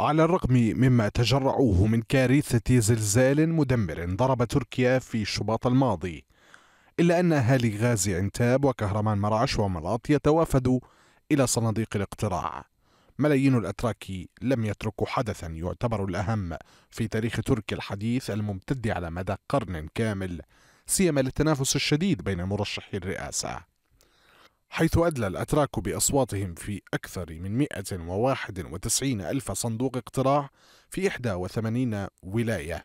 على الرغم مما تجرعوه من كارثة زلزال مدمر ضرب تركيا في شباط الماضي إلا أن أهالي غازي عنتاب وكهرمان مرعش وملاط يتوافدوا إلى صناديق الاقتراع ملايين الأتراك لم يتركوا حدثا يعتبر الأهم في تاريخ تركيا الحديث الممتد على مدى قرن كامل سيما للتنافس الشديد بين مرشحي الرئاسة حيث أدلى الأتراك بأصواتهم في أكثر من 191 ألف صندوق اقتراع في 81 ولاية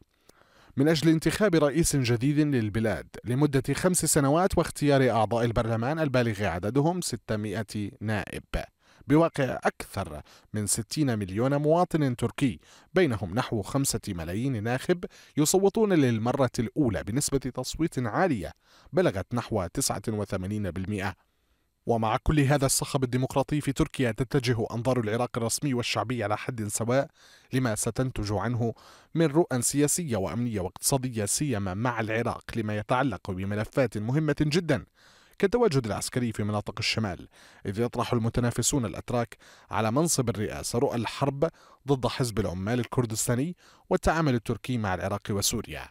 من أجل انتخاب رئيس جديد للبلاد لمدة خمس سنوات واختيار أعضاء البرلمان البالغ عددهم 600 نائب بواقع أكثر من 60 مليون مواطن تركي بينهم نحو 5 ملايين ناخب يصوتون للمرة الأولى بنسبة تصويت عالية بلغت نحو 89% ومع كل هذا الصخب الديمقراطي في تركيا تتجه أنظار العراق الرسمي والشعبي على حد سواء لما ستنتج عنه من رؤى سياسية وأمنية واقتصادية سيما مع العراق لما يتعلق بملفات مهمة جدا كالتواجد العسكري في مناطق الشمال إذ يطرح المتنافسون الأتراك على منصب الرئاسة رؤى الحرب ضد حزب العمال الكردستاني والتعامل التركي مع العراق وسوريا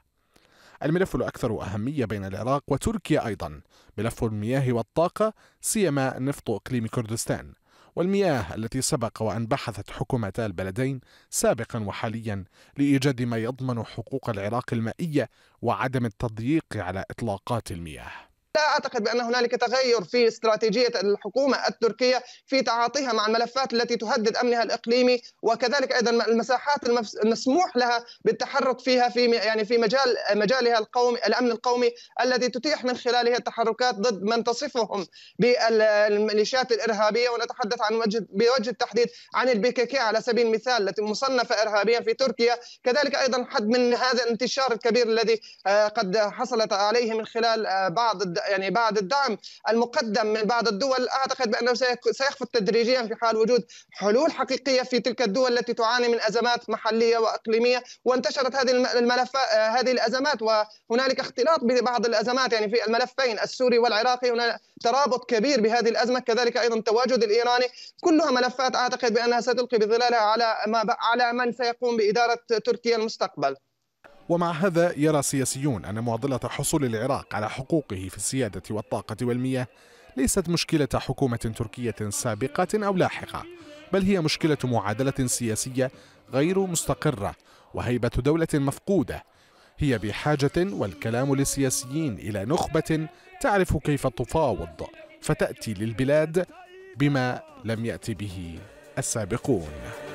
الملف الأكثر أهمية بين العراق وتركيا أيضا ملف المياه والطاقة سيما نفط إقليم كردستان والمياه التي سبق وأن بحثت حكومتا البلدين سابقا وحاليا لإيجاد ما يضمن حقوق العراق المائية وعدم التضييق على إطلاقات المياه لا أعتقد بأن هنالك تغير في استراتيجية الحكومة التركية في تعاطيها مع الملفات التي تهدد أمنها الإقليمي وكذلك أيضا المساحات المسموح لها بالتحرك فيها في يعني في مجال مجالها القومي الأمن القومي الذي تتيح من خلاله التحركات ضد من تصفهم بالميليشيات الإرهابية ونتحدث عن وجه بوجه التحديد عن البي كي على سبيل المثال التي مصنفة إرهابيا في تركيا كذلك أيضا حد من هذا الانتشار الكبير الذي آه، قد حصلت عليه من خلال آه، بعض يعني بعد الدعم المقدم من بعض الدول اعتقد بانه سيخفض تدريجيا في حال وجود حلول حقيقيه في تلك الدول التي تعاني من ازمات محليه واقليميه وانتشرت هذه الملف آه، هذه الازمات وهنالك اختلاط ببعض الازمات يعني في الملفين السوري والعراقي هنا ترابط كبير بهذه الازمه كذلك ايضا التواجد الايراني كلها ملفات اعتقد بانها ستلقي بظلالها على ما على من سيقوم باداره تركيا المستقبل ومع هذا يرى سياسيون أن معضلة حصول العراق على حقوقه في السيادة والطاقة والمياه ليست مشكلة حكومة تركية سابقة أو لاحقة بل هي مشكلة معادلة سياسية غير مستقرة وهيبة دولة مفقودة هي بحاجة والكلام للسياسيين إلى نخبة تعرف كيف تفاوض فتأتي للبلاد بما لم يأت به السابقون